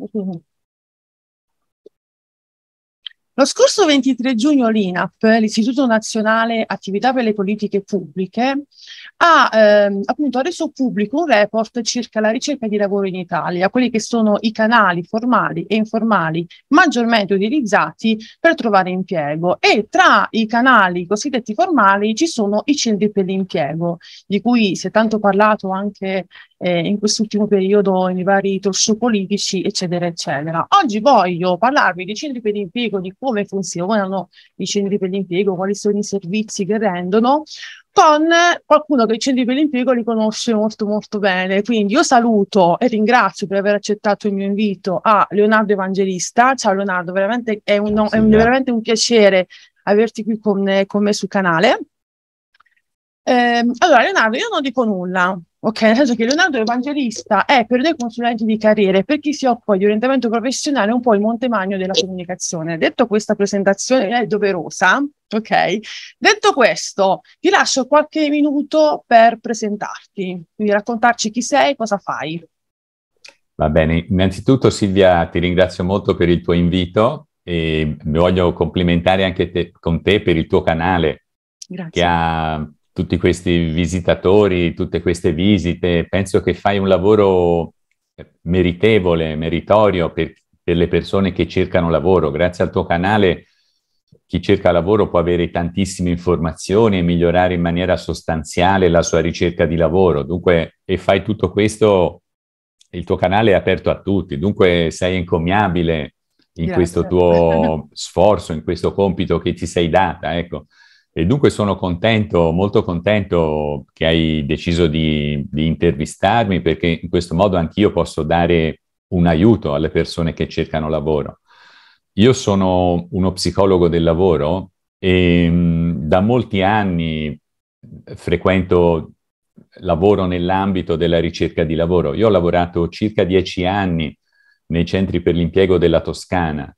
हूँ mm-hmm. Lo scorso 23 giugno l'INAP, l'Istituto Nazionale Attività per le Politiche Pubbliche, ha ehm, appunto reso pubblico un report circa la ricerca di lavoro in Italia, quelli che sono i canali formali e informali maggiormente utilizzati per trovare impiego e tra i canali cosiddetti formali ci sono i centri per l'impiego, di cui si è tanto parlato anche eh, in quest'ultimo periodo nei vari talk politici, eccetera, eccetera. Oggi voglio parlarvi dei centri per l'impiego di cui come funzionano i centri per l'impiego, quali sono i servizi che rendono, con qualcuno che i centri per l'impiego li conosce molto molto bene. Quindi io saluto e ringrazio per aver accettato il mio invito a Leonardo Evangelista. Ciao Leonardo, veramente è, un, è un, veramente un piacere averti qui con, con me sul canale. Eh, allora Leonardo, io non dico nulla, Ok, nel senso che Leonardo Evangelista è per noi consulente di carriera e per chi si occupa di orientamento professionale, un po' il montemagno della comunicazione. Detto questa presentazione è doverosa, ok? Detto questo, ti lascio qualche minuto per presentarti, quindi raccontarci chi sei, cosa fai. Va bene, innanzitutto Silvia ti ringrazio molto per il tuo invito e mi voglio complimentare anche te, con te per il tuo canale Grazie. che ha tutti questi visitatori, tutte queste visite. Penso che fai un lavoro eh, meritevole, meritorio per, per le persone che cercano lavoro. Grazie al tuo canale chi cerca lavoro può avere tantissime informazioni e migliorare in maniera sostanziale la sua ricerca di lavoro. Dunque, e fai tutto questo, il tuo canale è aperto a tutti, dunque sei incommiabile in Grazie. questo tuo sforzo, in questo compito che ti sei data, ecco. E dunque sono contento, molto contento che hai deciso di, di intervistarmi perché in questo modo anch'io posso dare un aiuto alle persone che cercano lavoro. Io sono uno psicologo del lavoro e mm, da molti anni frequento lavoro nell'ambito della ricerca di lavoro. Io ho lavorato circa dieci anni nei centri per l'impiego della Toscana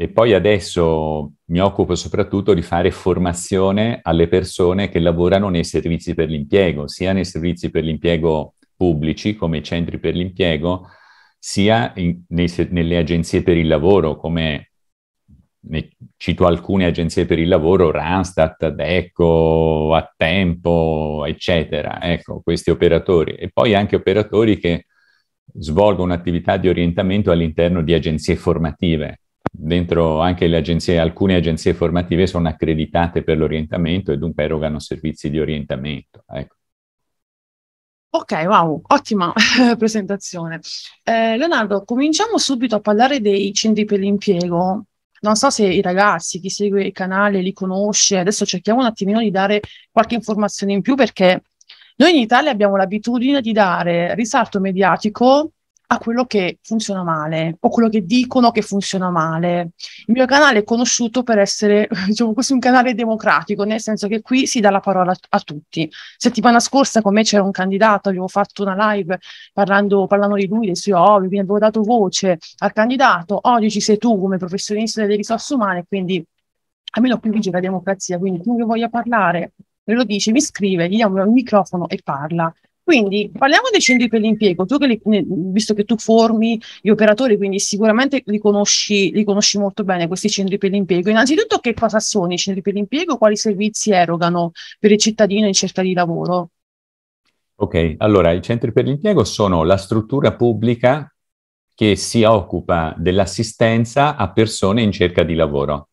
e poi adesso mi occupo soprattutto di fare formazione alle persone che lavorano nei servizi per l'impiego, sia nei servizi per l'impiego pubblici come i centri per l'impiego, sia in, nei, nelle agenzie per il lavoro come ne cito alcune agenzie per il lavoro, Randstad, Deco, Attempo, eccetera, ecco, questi operatori. E poi anche operatori che svolgono attività di orientamento all'interno di agenzie formative dentro anche le agenzie, alcune agenzie formative sono accreditate per l'orientamento e dunque erogano servizi di orientamento. Ecco. Ok, wow, ottima presentazione. Eh, Leonardo, cominciamo subito a parlare dei centri per l'impiego. Non so se i ragazzi, chi segue il canale, li conosce. Adesso cerchiamo un attimino di dare qualche informazione in più perché noi in Italia abbiamo l'abitudine di dare risalto mediatico a quello che funziona male o quello che dicono che funziona male. Il mio canale è conosciuto per essere, diciamo così, un canale democratico, nel senso che qui si dà la parola a tutti. Settimana scorsa con me c'era un candidato, avevo fatto una live parlando, parlando di lui, dei suoi hobby, quindi avevo dato voce al candidato. Oggi ci sei tu come professionista delle risorse umane, quindi almeno qui vince la democrazia, quindi chiunque voglia parlare me lo dice, mi scrive, gli diamo il microfono e parla. Quindi parliamo dei centri per l'impiego, tu che li, visto che tu formi gli operatori, quindi sicuramente li conosci, li conosci molto bene questi centri per l'impiego. Innanzitutto che cosa sono i centri per l'impiego? Quali servizi erogano per il cittadino in cerca di lavoro? Ok, allora i centri per l'impiego sono la struttura pubblica che si occupa dell'assistenza a persone in cerca di lavoro.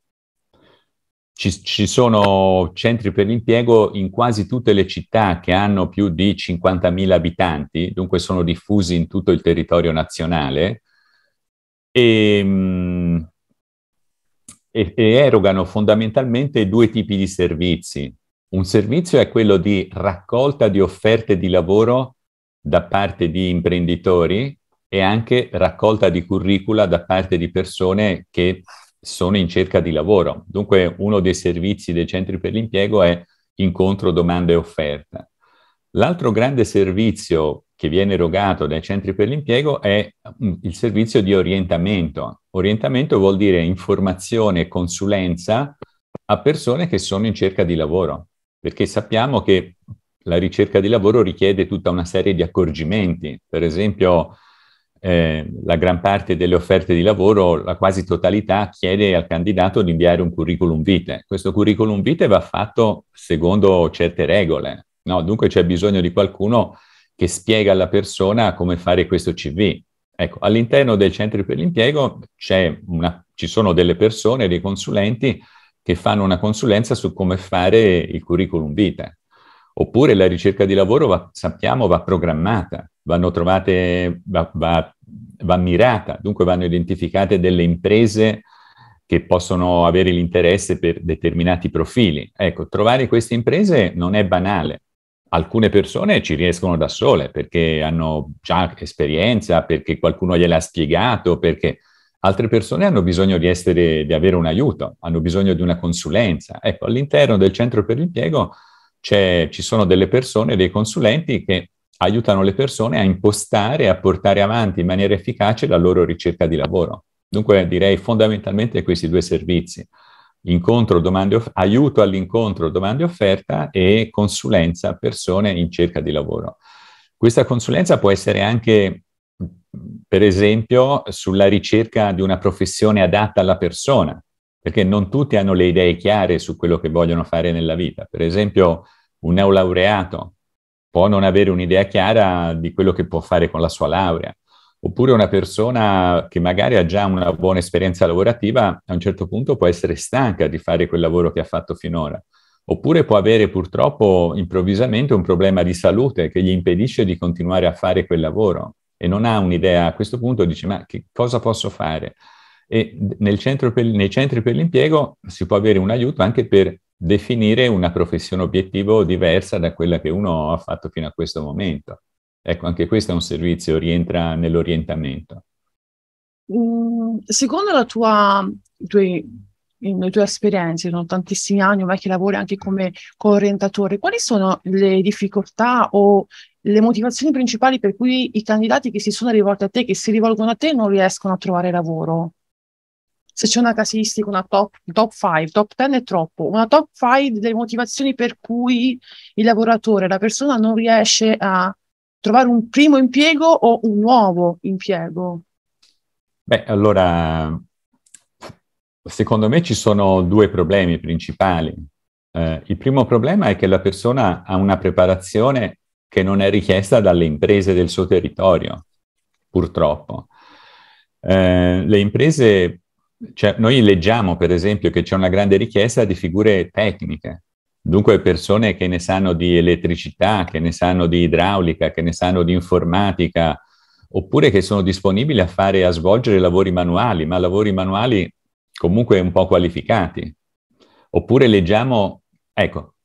Ci, ci, sono centri per l'impiego in quasi tutte le città che hanno più di 50.000 abitanti, dunque sono diffusi in tutto il territorio nazionale e, ehm, e, e erogano fondamentalmente due tipi di servizi. Un servizio è quello di raccolta di offerte di lavoro da parte di imprenditori e anche raccolta di curricula da parte di persone che sono in cerca di lavoro. Dunque uno dei servizi dei centri per l'impiego è incontro domanda e offerta. L'altro grande servizio che viene erogato dai centri per l'impiego è mm, il servizio di orientamento. Orientamento vuol dire informazione e consulenza a persone che sono in cerca di lavoro, perché sappiamo che la ricerca di lavoro richiede tutta una serie di accorgimenti, per esempio Ehm, la gran parte delle offerte di lavoro, la quasi totalità, chiede al candidato di inviare un curriculum vitae. Questo curriculum vitae va fatto secondo certe regole, no? dunque c'è bisogno di qualcuno che spiega alla persona come fare questo CV. Ecco, all'interno del centro per l'impiego una, ci sono delle persone, dei consulenti che fanno una consulenza su come fare il curriculum vitae. Oppure la ricerca di lavoro, va, sappiamo, va programmata, vanno trovate, va, va va mirata, dunque vanno identificate delle imprese che possono avere l'interesse per determinati profili. Ecco, trovare queste imprese non è banale. Alcune persone ci riescono da sole perché hanno già esperienza, perché qualcuno gliel'ha spiegato, perché altre persone hanno bisogno di, essere, di avere un aiuto, hanno bisogno di una consulenza. Ecco, all'interno del centro per l'impiego ci sono delle persone, dei consulenti che aiutano le persone a impostare e a portare avanti in maniera efficace la loro ricerca di lavoro. Dunque direi fondamentalmente questi due servizi, incontro, domande, off- aiuto all'incontro, domande e offerta e consulenza a persone in cerca di lavoro. Questa consulenza può essere anche, per esempio, sulla ricerca di una professione adatta alla persona, perché non tutti hanno le idee chiare su quello che vogliono fare nella vita. Per esempio, un neolaureato può non avere un'idea chiara di quello che può fare con la sua laurea. Oppure una persona che magari ha già una buona esperienza lavorativa, a un certo punto può essere stanca di fare quel lavoro che ha fatto finora. Oppure può avere purtroppo improvvisamente un problema di salute che gli impedisce di continuare a fare quel lavoro e non ha un'idea. A questo punto dice ma che cosa posso fare? E per, nei centri per l'impiego si può avere un aiuto anche per definire una professione obiettivo diversa da quella che uno ha fatto fino a questo momento. Ecco, anche questo è un servizio, rientra nell'orientamento. Mm, secondo la tua, tue, le tue esperienze, sono tantissimi anni ormai che lavori anche come co orientatore, quali sono le difficoltà o le motivazioni principali per cui i candidati che si sono rivolti a te, che si rivolgono a te, non riescono a trovare lavoro? se c'è una casistica, una top, 5, top 10 è troppo, una top 5 delle motivazioni per cui il lavoratore, la persona non riesce a trovare un primo impiego o un nuovo impiego. Beh, allora, secondo me ci sono due problemi principali. Eh, il primo problema è che la persona ha una preparazione che non è richiesta dalle imprese del suo territorio, purtroppo. Eh, le imprese cioè, noi leggiamo, per esempio, che c'è una grande richiesta di figure tecniche, dunque persone che ne sanno di elettricità, che ne sanno di idraulica, che ne sanno di informatica, oppure che sono disponibili a fare a svolgere lavori manuali, ma lavori manuali comunque un po' qualificati. Oppure leggiamo, ecco,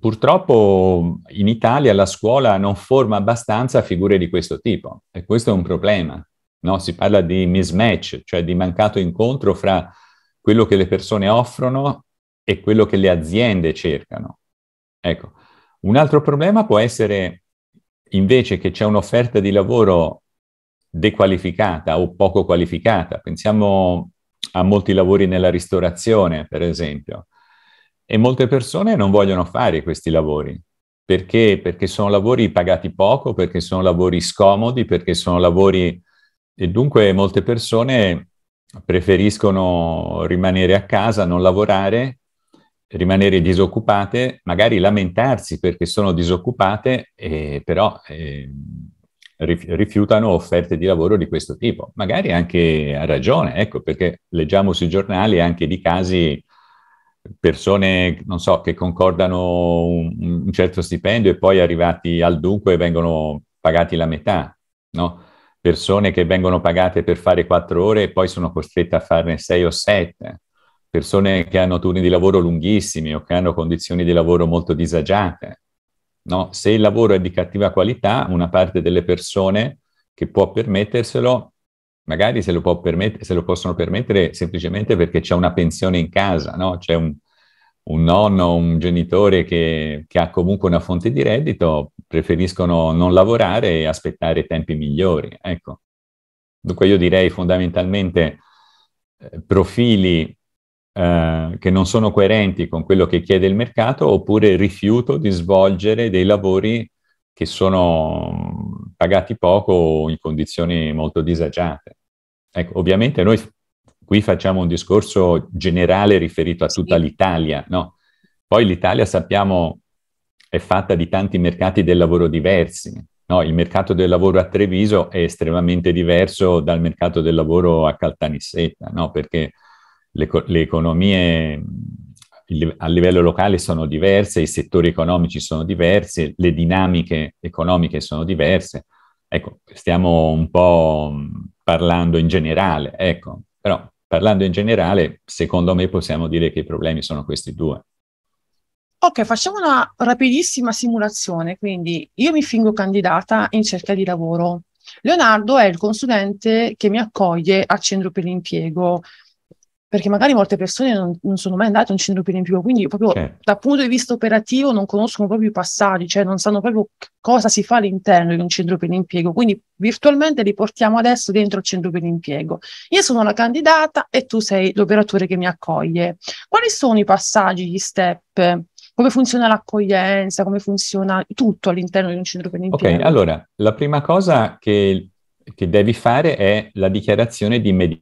purtroppo in Italia la scuola non forma abbastanza figure di questo tipo e questo è un problema. No? Si parla di mismatch, cioè di mancato incontro fra quello che le persone offrono e quello che le aziende cercano. Ecco, un altro problema può essere invece che c'è un'offerta di lavoro dequalificata o poco qualificata. Pensiamo a molti lavori nella ristorazione, per esempio, e molte persone non vogliono fare questi lavori. Perché? Perché sono lavori pagati poco, perché sono lavori scomodi, perché sono lavori e dunque molte persone preferiscono rimanere a casa, non lavorare, rimanere disoccupate, magari lamentarsi perché sono disoccupate, eh, però eh, rifiutano offerte di lavoro di questo tipo. Magari anche a ragione, ecco, perché leggiamo sui giornali anche di casi persone, non so, che concordano un, un certo stipendio e poi arrivati al dunque vengono pagati la metà, no? persone che vengono pagate per fare quattro ore e poi sono costrette a farne sei o sette, persone che hanno turni di lavoro lunghissimi o che hanno condizioni di lavoro molto disagiate. No? Se il lavoro è di cattiva qualità, una parte delle persone che può permetterselo, magari se lo, può permet- se lo possono permettere semplicemente perché c'è una pensione in casa, no? c'è un, un nonno, un genitore che, che, ha comunque una fonte di reddito, preferiscono non lavorare e aspettare tempi migliori. Ecco. Dunque io direi fondamentalmente eh, profili eh, che non sono coerenti con quello che chiede il mercato oppure rifiuto di svolgere dei lavori che sono pagati poco o in condizioni molto disagiate. Ecco, ovviamente noi qui facciamo un discorso generale riferito a tutta l'Italia, no? Poi l'Italia sappiamo è fatta di tanti mercati del lavoro diversi. No, il mercato del lavoro a Treviso è estremamente diverso dal mercato del lavoro a Caltanissetta, no? perché le, le economie a livello locale sono diverse, i settori economici sono diversi, le dinamiche economiche sono diverse. Ecco, stiamo un po' mm, parlando in generale, ecco, però parlando in generale, secondo me possiamo dire che i problemi sono questi due. Ok, facciamo una rapidissima simulazione. Quindi io mi fingo candidata in cerca di lavoro. Leonardo è il consulente che mi accoglie al centro per l'impiego, perché magari molte persone non, non sono mai andate a un centro per l'impiego, quindi proprio okay. dal punto di vista operativo non conoscono proprio i passaggi, cioè non sanno proprio cosa si fa all'interno di un centro per l'impiego. Quindi virtualmente li portiamo adesso dentro al centro per l'impiego. Io sono la candidata e tu sei l'operatore che mi accoglie. Quali sono i passaggi, gli step? come funziona l'accoglienza, come funziona tutto all'interno di un centro per l'impiego. Ok, allora, la prima cosa che, che devi fare è la dichiarazione di medicina.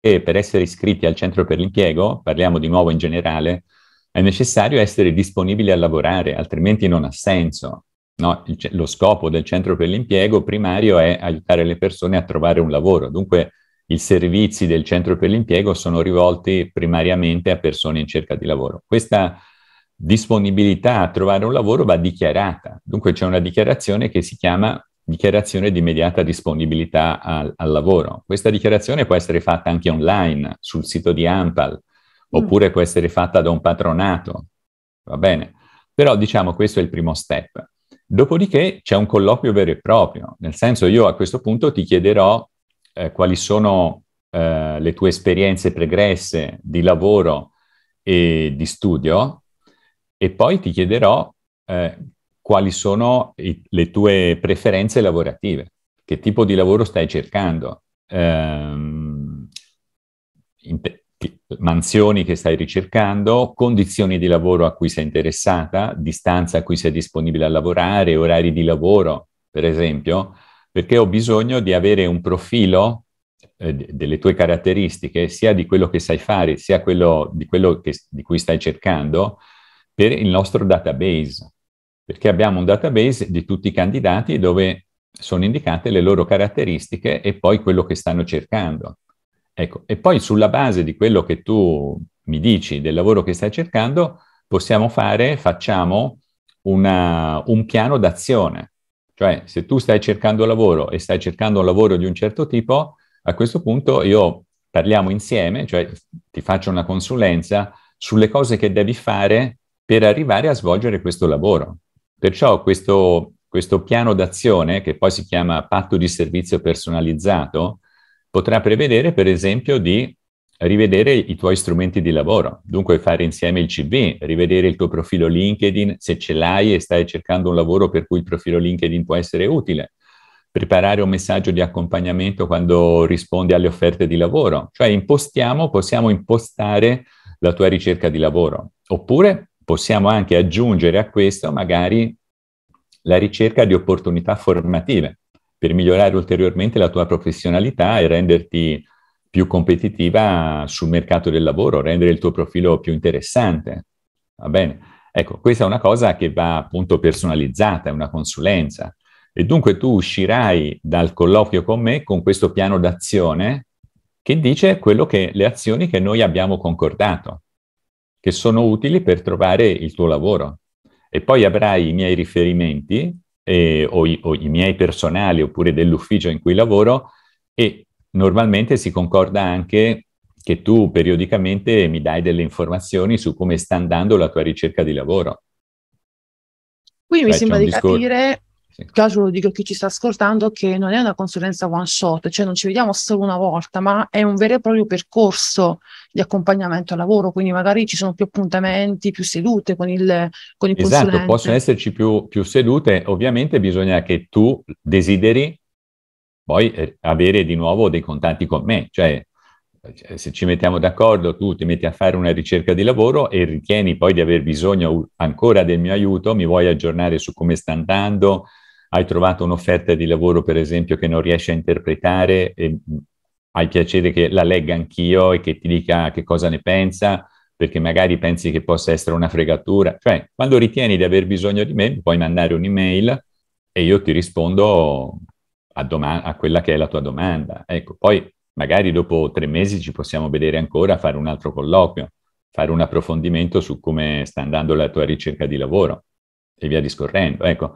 E per essere iscritti al centro per l'impiego, parliamo di nuovo in generale, è necessario essere disponibili a lavorare, altrimenti non ha senso. No? lo scopo del centro per l'impiego primario è aiutare le persone a trovare un lavoro, dunque i servizi del centro per l'impiego sono rivolti primariamente a persone in cerca di lavoro. Questa disponibilità a trovare un lavoro va dichiarata, dunque c'è una dichiarazione che si chiama dichiarazione di immediata disponibilità al, al lavoro. Questa dichiarazione può essere fatta anche online sul sito di Ampal, mm. oppure può essere fatta da un patronato, va bene? Però diciamo questo è il primo step. Dopodiché c'è un colloquio vero e proprio, nel senso io a questo punto ti chiederò eh, quali sono eh, le tue esperienze pregresse di lavoro e di studio e poi ti chiederò eh, quali sono i, le tue preferenze lavorative, che tipo di lavoro stai cercando, ehm, te- ti- mansioni che stai ricercando, condizioni di lavoro a cui sei interessata, distanza a cui sei disponibile a lavorare, orari di lavoro, per esempio, perché ho bisogno di avere un profilo eh, delle tue caratteristiche, sia di quello che sai fare, sia quello, di quello che, di cui stai cercando, per il nostro database, perché abbiamo un database di tutti i candidati dove sono indicate le loro caratteristiche e poi quello che stanno cercando. Ecco, e poi sulla base di quello che tu mi dici, del lavoro che stai cercando, possiamo fare, facciamo una, un piano d'azione. Cioè, se tu stai cercando lavoro e stai cercando un lavoro di un certo tipo, a questo punto io parliamo insieme, cioè ti faccio una consulenza sulle cose che devi fare per arrivare a svolgere questo lavoro. Perciò questo, questo piano d'azione, che poi si chiama patto di servizio personalizzato, potrà prevedere per esempio di rivedere i tuoi strumenti di lavoro, dunque fare insieme il CV, rivedere il tuo profilo LinkedIn se ce l'hai e stai cercando un lavoro per cui il profilo LinkedIn può essere utile, preparare un messaggio di accompagnamento quando rispondi alle offerte di lavoro, cioè impostiamo, possiamo impostare la tua ricerca di lavoro, oppure possiamo anche aggiungere a questo magari la ricerca di opportunità formative per migliorare ulteriormente la tua professionalità e renderti più competitiva sul mercato del lavoro, rendere il tuo profilo più interessante. Va bene? Ecco, questa è una cosa che va appunto personalizzata, è una consulenza. E dunque tu uscirai dal colloquio con me con questo piano d'azione che dice quello che le azioni che noi abbiamo concordato, che sono utili per trovare il tuo lavoro. E poi avrai i miei riferimenti eh, o, i, o i miei personali oppure dell'ufficio in cui lavoro e normalmente si concorda anche che tu periodicamente mi dai delle informazioni su come sta andando la tua ricerca di lavoro. Qui cioè, mi sembra di discor- capire, sì. caso lo dico a chi ci sta ascoltando, che non è una consulenza one shot, cioè non ci vediamo solo una volta, ma è un vero e proprio percorso di accompagnamento al lavoro, quindi magari ci sono più appuntamenti, più sedute con il, con il esatto, consulente. Esatto, possono esserci più, più sedute, ovviamente bisogna che tu desideri poi eh, avere di nuovo dei contatti con me, cioè eh, se ci mettiamo d'accordo, tu ti metti a fare una ricerca di lavoro e ritieni poi di aver bisogno ancora del mio aiuto, mi vuoi aggiornare su come sta andando, hai trovato un'offerta di lavoro per esempio che non riesci a interpretare e mm, hai piacere che la legga anch'io e che ti dica che cosa ne pensa, perché magari pensi che possa essere una fregatura, cioè quando ritieni di aver bisogno di me puoi mandare un'email e io ti rispondo a, doma- a quella che è la tua domanda. Ecco, poi magari dopo tre mesi ci possiamo vedere ancora, fare un altro colloquio, fare un approfondimento su come sta andando la tua ricerca di lavoro e via discorrendo. Ecco,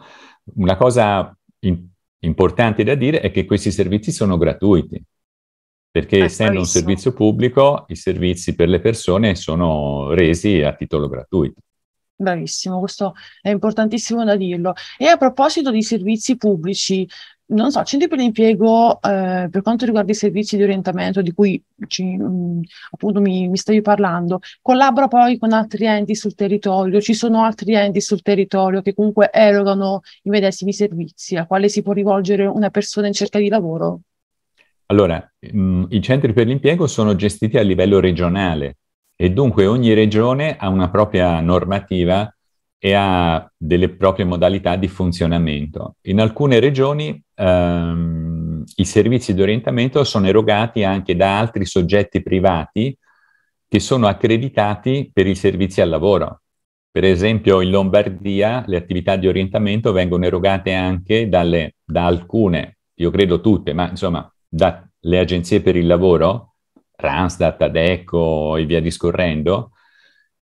una cosa in- importante da dire è che questi servizi sono gratuiti, perché ah, essendo bravissimo. un servizio pubblico, i servizi per le persone sono resi a titolo gratuito. Bravissimo, questo è importantissimo da dirlo. E a proposito di servizi pubblici, non so, centri per l'impiego eh, per quanto riguarda i servizi di orientamento di cui ci, mh, mm, appunto mi, mi, stavi parlando, collabora poi con altri enti sul territorio, ci sono altri enti sul territorio che comunque erogano i medesimi servizi a quale si può rivolgere una persona in cerca di lavoro? Allora, mh, mm, i centri per l'impiego sono gestiti a livello regionale e dunque ogni regione ha una propria normativa e ha delle proprie modalità di funzionamento. In alcune regioni ehm, i servizi di orientamento sono erogati anche da altri soggetti privati che sono accreditati per i servizi al lavoro. Per esempio in Lombardia le attività di orientamento vengono erogate anche dalle, da alcune, io credo tutte, ma insomma dalle agenzie per il lavoro, Randstad, Adeco e via discorrendo,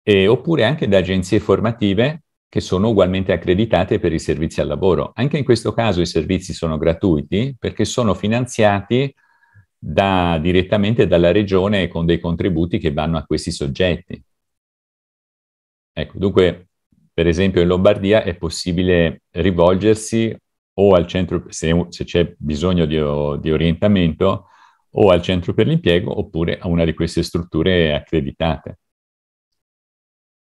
e, oppure anche da agenzie formative che sono ugualmente accreditate per i servizi al lavoro. Anche in questo caso i servizi sono gratuiti perché sono finanziati da, direttamente dalla regione con dei contributi che vanno a questi soggetti. Ecco, dunque, per esempio in Lombardia è possibile rivolgersi o al centro, se, se c'è bisogno di, di orientamento, o al centro per l'impiego oppure a una di queste strutture accreditate.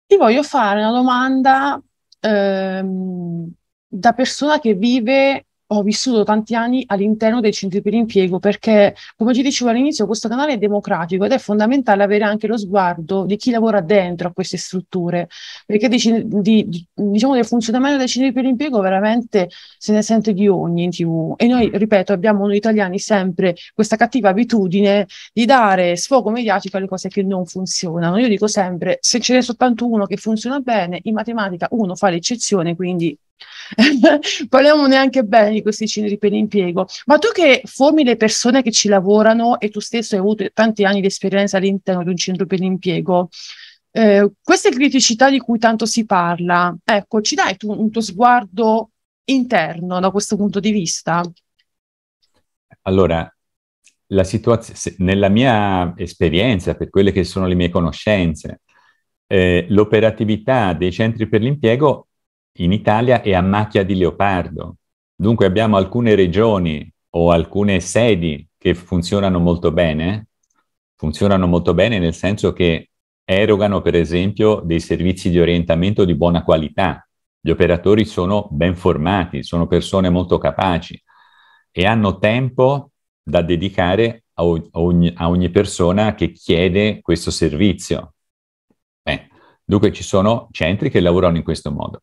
Ti voglio fare una domanda ehm, da persona che vive ho vissuto tanti anni all'interno dei centri per l'impiego perché, come ti dicevo all'inizio, questo canale è democratico ed è fondamentale avere anche lo sguardo di chi lavora dentro a queste strutture, perché di, di, diciamo del funzionamento dei centri per l'impiego veramente se ne sente di ogni in tv. E noi, ripeto, abbiamo noi italiani sempre questa cattiva abitudine di dare sfogo mediatico alle cose che non funzionano. Io dico sempre, se ce n'è soltanto uno che funziona bene, in matematica uno fa l'eccezione, quindi Parliamo neanche bene di questi centri per l'impiego. Ma tu che formi le persone che ci lavorano e tu stesso hai avuto tanti anni di esperienza all'interno di un centro per l'impiego, eh, queste criticità di cui tanto si parla, ecco, ci dai tu un tuo sguardo interno da questo punto di vista? Allora, la situazio- nella mia esperienza, per quelle che sono le mie conoscenze, eh, l'operatività dei centri per l'impiego in Italia è a macchia di leopardo. Dunque abbiamo alcune regioni o alcune sedi che funzionano molto bene, funzionano molto bene nel senso che erogano per esempio dei servizi di orientamento di buona qualità. Gli operatori sono ben formati, sono persone molto capaci e hanno tempo da dedicare a ogni, a ogni persona che chiede questo servizio. Beh, dunque ci sono centri che lavorano in questo modo.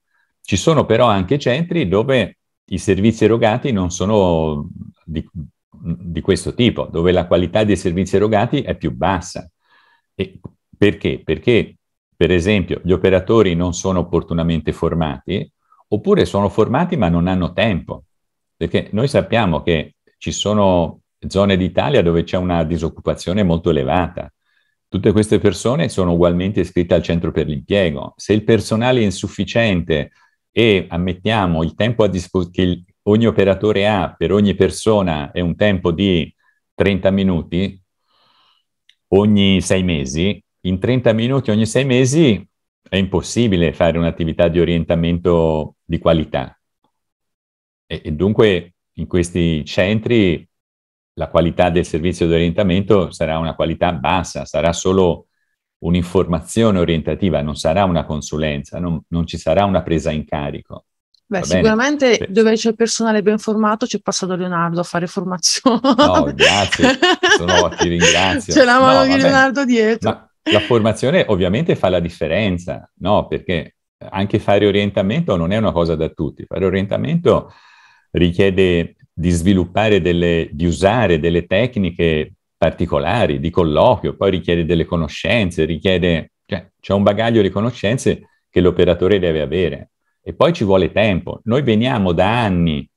Ci sono però anche centri dove i servizi erogati non sono di, di questo tipo, dove la qualità dei servizi erogati è più bassa. E perché? Perché, per esempio, gli operatori non sono opportunamente formati oppure sono formati ma non hanno tempo. Perché noi sappiamo che ci sono zone d'Italia dove c'è una disoccupazione molto elevata. Tutte queste persone sono ugualmente iscritte al centro per l'impiego. Se il personale è insufficiente e ammettiamo il tempo a disposizione che ogni operatore ha per ogni persona è un tempo di 30 minuti ogni sei mesi, in 30 minuti ogni sei mesi è impossibile fare un'attività di orientamento di qualità. E, e, dunque in questi centri la qualità del servizio di orientamento sarà una qualità bassa, sarà solo un'informazione orientativa, non sarà una consulenza, non, non ci sarà una presa in carico. Beh, sicuramente sì. dove c'è il personale ben formato c'è passato Leonardo a fare formazione. No, grazie, sono, ti ringrazio. C'è la mano no, di Leonardo dietro. Ma la formazione ovviamente fa la differenza, no? Perché anche fare orientamento non è una cosa da tutti. Fare orientamento richiede di sviluppare delle, di usare delle tecniche particolari, di colloquio, poi richiede delle conoscenze, richiede, cioè c'è un bagaglio di conoscenze che l'operatore deve avere. E poi ci vuole tempo. Noi veniamo da anni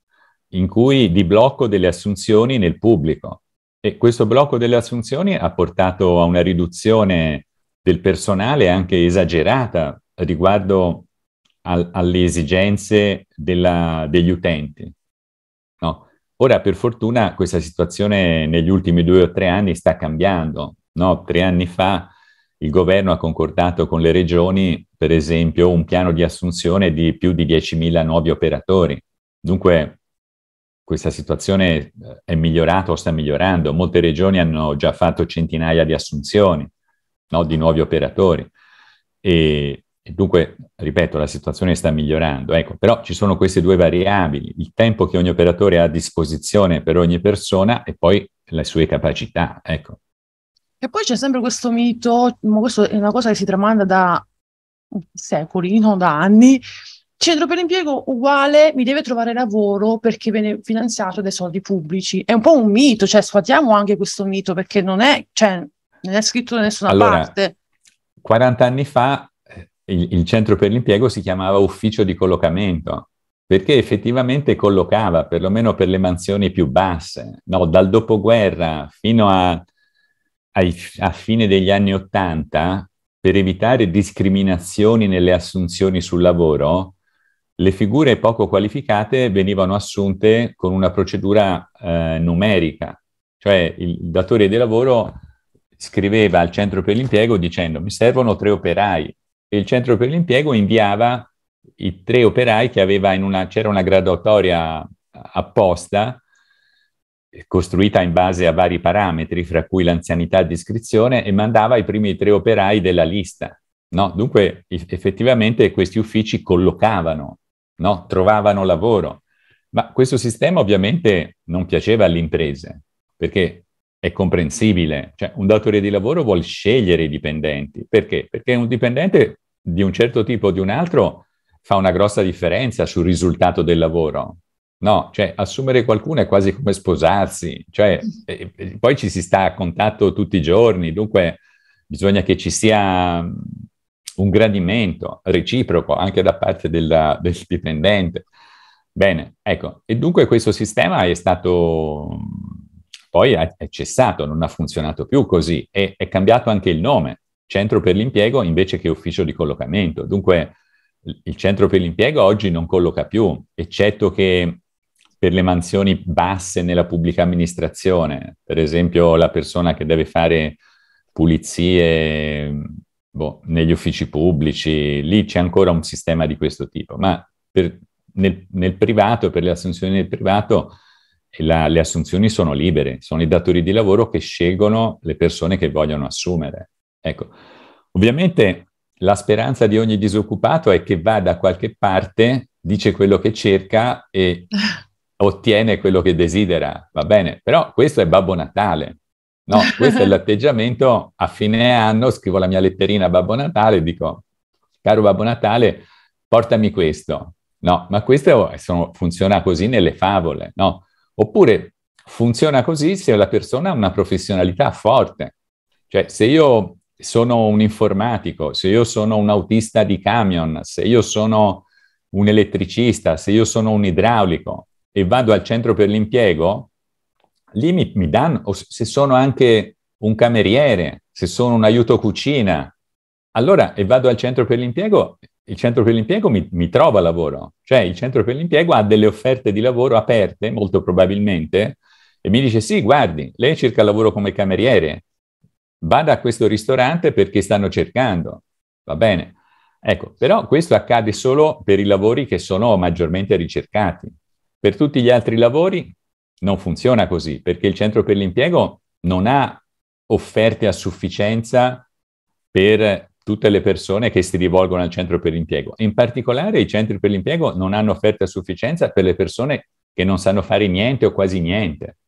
in cui di blocco delle assunzioni nel pubblico e questo blocco delle assunzioni ha portato a una riduzione del personale anche esagerata riguardo al, alle esigenze della, degli utenti. Ora, per fortuna, questa situazione negli ultimi due o tre anni sta cambiando. No? Tre anni fa il governo ha concordato con le regioni, per esempio, un piano di assunzione di più di 10.000 nuovi operatori. Dunque, questa situazione eh, è migliorata o sta migliorando. Molte regioni hanno già fatto centinaia di assunzioni no, di nuovi operatori. E Dunque, ripeto, la situazione sta migliorando, ecco, però ci sono queste due variabili, il tempo che ogni operatore ha a disposizione per ogni persona e poi le sue capacità, ecco. E poi c'è sempre questo mito, ma questa è una cosa che si tramanda da secoli, non da anni, centro per l'impiego uguale mi deve trovare lavoro perché viene finanziato dai soldi pubblici. È un po' un mito, cioè sfatiamo anche questo mito perché non è, cioè, non è scritto da nessuna allora, parte. 40 anni fa il, il centro per l'impiego si chiamava ufficio di collocamento, perché effettivamente collocava, perlomeno per le mansioni più basse, no, dal dopoguerra fino a, ai, a fine degli anni Ottanta, per evitare discriminazioni nelle assunzioni sul lavoro, le figure poco qualificate venivano assunte con una procedura eh, numerica, cioè il datore di lavoro scriveva al centro per l'impiego dicendo mi servono tre operai, il centro per l'impiego inviava i tre operai che aveva in una, c'era una graduatoria apposta costruita in base a vari parametri, fra cui l'anzianità di iscrizione, e mandava i primi tre operai della lista. No? Dunque, effettivamente questi uffici collocavano, no? trovavano lavoro. Ma questo sistema ovviamente non piaceva alle imprese, perché è comprensibile. Cioè, un datore di lavoro vuole scegliere i dipendenti. Perché? Perché un dipendente di un certo tipo o di un altro fa una grossa differenza sul risultato del lavoro. No, cioè assumere qualcuno è quasi come sposarsi, cioè, e, poi ci si sta a contatto tutti i giorni, dunque bisogna che ci sia un gradimento reciproco anche da parte della, del dipendente. Bene, ecco, e dunque questo sistema è stato poi è, cessato, non ha funzionato più così e è cambiato anche il nome, centro per l'impiego invece che ufficio di collocamento. Dunque il centro per l'impiego oggi non colloca più, eccetto che per le mansioni basse nella pubblica amministrazione, per esempio la persona che deve fare pulizie boh, negli uffici pubblici, lì c'è ancora un sistema di questo tipo, ma per, nel, nel, privato, per le assunzioni del privato, la, le assunzioni sono libere, sono i datori di lavoro che scelgono le persone che vogliono assumere. Ecco, ovviamente la speranza di ogni disoccupato è che va da qualche parte, dice quello che cerca e ottiene quello che desidera, va bene? Però questo è Babbo Natale, no? Questo è l'atteggiamento a fine anno, scrivo la mia letterina a Babbo Natale e dico, caro Babbo Natale, portami questo. No, ma questo è, sono, funziona così nelle favole, no? Oppure funziona così se la persona ha una professionalità forte. Cioè, se io sono un informatico, se io sono un autista di camion, se io sono un elettricista, se io sono un idraulico e vado al centro per l'impiego, lì mi, mi danno, o se sono anche un cameriere, se sono un aiuto cucina, allora e vado al centro per l'impiego, il centro per l'impiego mi, mi, trova lavoro, cioè il centro per l'impiego ha delle offerte di lavoro aperte, molto probabilmente, e mi dice sì, guardi, lei cerca lavoro come cameriere, vada a questo ristorante perché stanno cercando, va bene. Ecco, però questo accade solo per i lavori che sono maggiormente ricercati. Per tutti gli altri lavori non funziona così, perché il centro per l'impiego non ha offerte a sufficienza per tutte le persone che si rivolgono al centro per l'impiego. In particolare i centri per l'impiego non hanno offerte a sufficienza per le persone che non sanno fare niente o quasi niente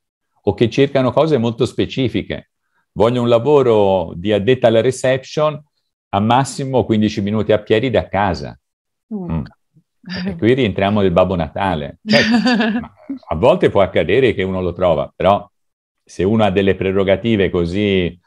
o che cercano cose molto specifiche. Voglio un lavoro di addetta alla reception a massimo 15 minuti a piedi da casa. Mm. mm. E qui rientriamo nel Babbo Natale. Cioè, a volte può accadere che uno lo trova, però se uno ha delle prerogative così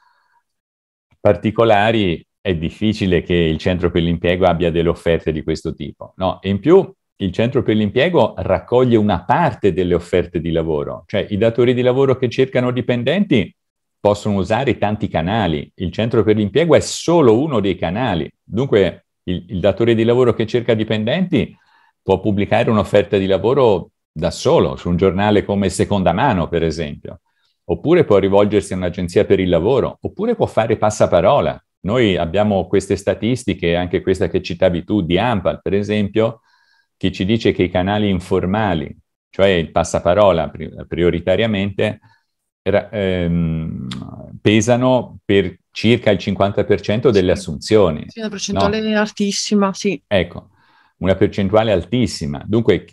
particolari, è difficile che il centro per l'impiego abbia delle offerte di questo tipo. No? E in più il centro per l'impiego raccoglie una parte delle offerte di lavoro, cioè i datori di lavoro che cercano dipendenti possono usare tanti canali, il centro per l'impiego è solo uno dei canali, dunque il, il datore di lavoro che cerca dipendenti può pubblicare un'offerta di lavoro da solo su un giornale come Seconda Mano, per esempio, oppure può rivolgersi a un'agenzia per il lavoro, oppure può fare passaparola, noi abbiamo queste statistiche, anche questa che citavi tu, di AMPAL, per esempio, che ci dice che i canali informali, cioè il passaparola prioritariamente, ehm, pesano per circa il 50% delle assunzioni. Sì, una percentuale no? altissima, sì. Ecco, una percentuale altissima. Dunque,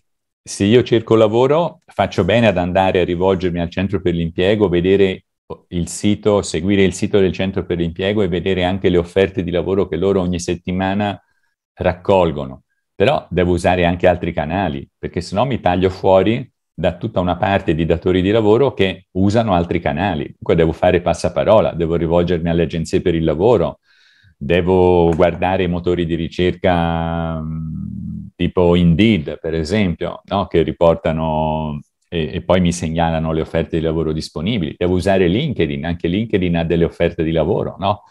se io cerco lavoro, faccio bene ad andare a rivolgermi al centro per l'impiego, vedere il sito, seguire il sito del centro per l'impiego e vedere anche le offerte di lavoro che loro ogni settimana raccolgono. Però devo usare anche altri canali, perché sennò mi taglio fuori da tutta una parte di datori di lavoro che usano altri canali. Qua devo fare passaparola, devo rivolgermi alle agenzie per il lavoro, devo guardare i motori di ricerca mm, tipo Indeed, per esempio, no? che riportano e, e, poi mi segnalano le offerte di lavoro disponibili. Devo usare LinkedIn, anche LinkedIn ha delle offerte di lavoro, no?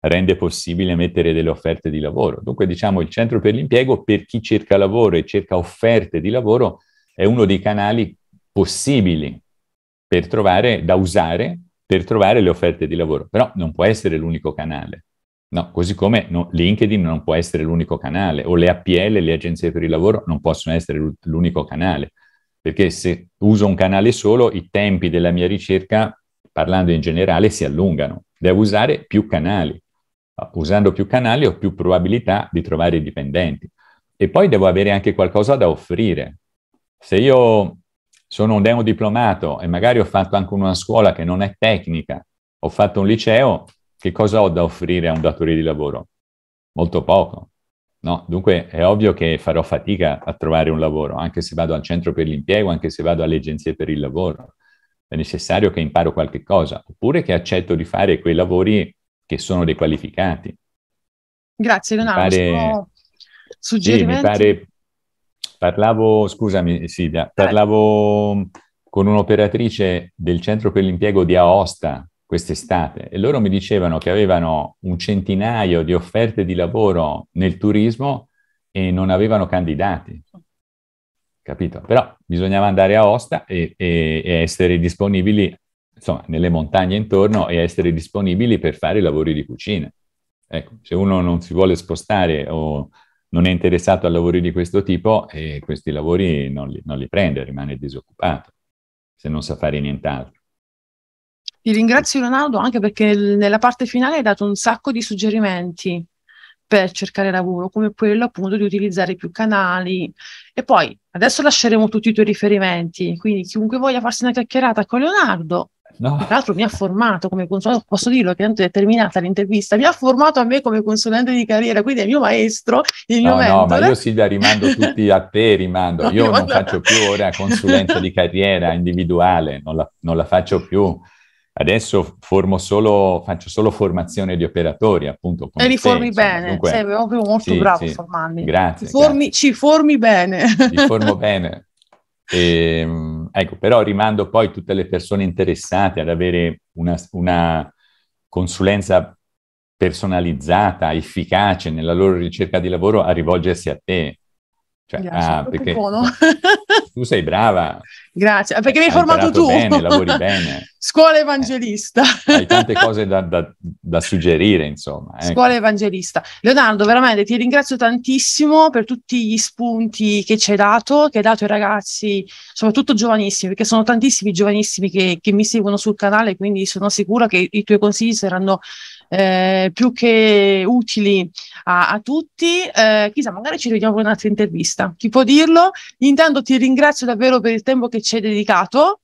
Rende possibile mettere delle offerte di lavoro. Dunque, diciamo, il centro per l'impiego per chi cerca lavoro e cerca offerte di lavoro è uno dei canali possibili per trovare, da usare per trovare le offerte di lavoro. Però non può essere l'unico canale. No, così come no, LinkedIn non può essere l'unico canale, o le APL, le agenzie per il lavoro, non possono essere l'unico canale perché se uso un canale solo i tempi della mia ricerca, parlando in generale, si allungano. Devo usare più canali. Ah, usando più canali ho più probabilità di trovare i dipendenti. E poi devo avere anche qualcosa da offrire. Se io sono un neodiplomato e magari ho fatto anche una scuola che non è tecnica, ho fatto un liceo, che cosa ho da offrire a un datore di lavoro? Molto poco. No? Dunque è ovvio che farò fatica a trovare un lavoro, anche se vado al centro per l'impiego, anche se vado alle agenzie per il lavoro. È necessario che imparo qualche cosa, oppure che accetto di fare quei lavori che sono dei qualificati. Grazie Leonardo, pare... suggerimenti. Sì, mi pare... Parlavo, scusami Silvia, parlavo con un'operatrice del centro per l'impiego di Aosta, quest'estate e loro mi dicevano che avevano un centinaio di offerte di lavoro nel turismo e non avevano candidati. Capito? Però bisognava andare a Osta e, e, e essere disponibili, insomma, nelle montagne intorno e essere disponibili per fare i lavori di cucina. Ecco, se uno non si vuole spostare o non è interessato a lavori di questo tipo, eh, questi lavori non li, non li prende, rimane disoccupato se non sa fare nient'altro. Ti ringrazio Leonardo anche perché nella parte finale hai dato un sacco di suggerimenti per cercare lavoro, come quello appunto di utilizzare più canali. E poi adesso lasceremo tutti i tuoi riferimenti, quindi chiunque voglia farsi una chiacchierata con Leonardo, no. tra l'altro mi ha formato come consulente, posso dirlo che è terminata l'intervista, mi ha formato a me come consulente di carriera, quindi è il mio maestro, il no, mio no, No, ma io Silvia rimando tutti a te, rimando, no, io non faccio più ora consulenza di carriera individuale, non la, non la faccio più. Adesso solo, faccio solo formazione di operatori, appunto. E li formi bene, Dunque, sei proprio molto sì, bravo sì, a formarmi. Grazie, formi, grazie. Ci formi bene. Ci formo bene. E, ehm, ecco, però rimando poi tutte le persone interessate ad avere una, una consulenza personalizzata, efficace nella loro ricerca di lavoro a rivolgersi a te, cioè, ah, perché tu sei brava. Grazie, ah, perché mi hai formato tu. Bene, lavori bene. Scuola eh, evangelista. Eh, hai tante cose da, da, da suggerire, insomma. Ecco. Scuola evangelista. Leonardo, veramente ti ringrazio tantissimo per tutti gli spunti che ci hai dato, che hai dato ai ragazzi, soprattutto giovanissimi, perché sono tantissimi giovanissimi che, che mi seguono sul canale, quindi sono sicura che i tuoi consigli saranno eh, più che utili a, a tutti. Eh, chissà, magari ci vediamo in un'altra intervista. Chi può dirlo? Intanto ti ringrazio davvero per il tempo che ci hai dedicato.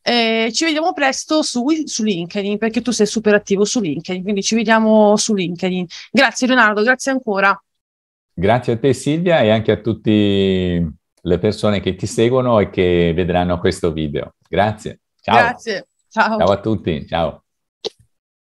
Eh, ci vediamo presto su, su, LinkedIn perché tu sei super attivo su LinkedIn, quindi ci vediamo su LinkedIn. Grazie Leonardo, grazie ancora. Grazie a te Silvia e anche a tutte le persone che ti seguono e che vedranno questo video. Grazie. Ciao. Grazie. Ciao. Ciao a tutti. Ciao.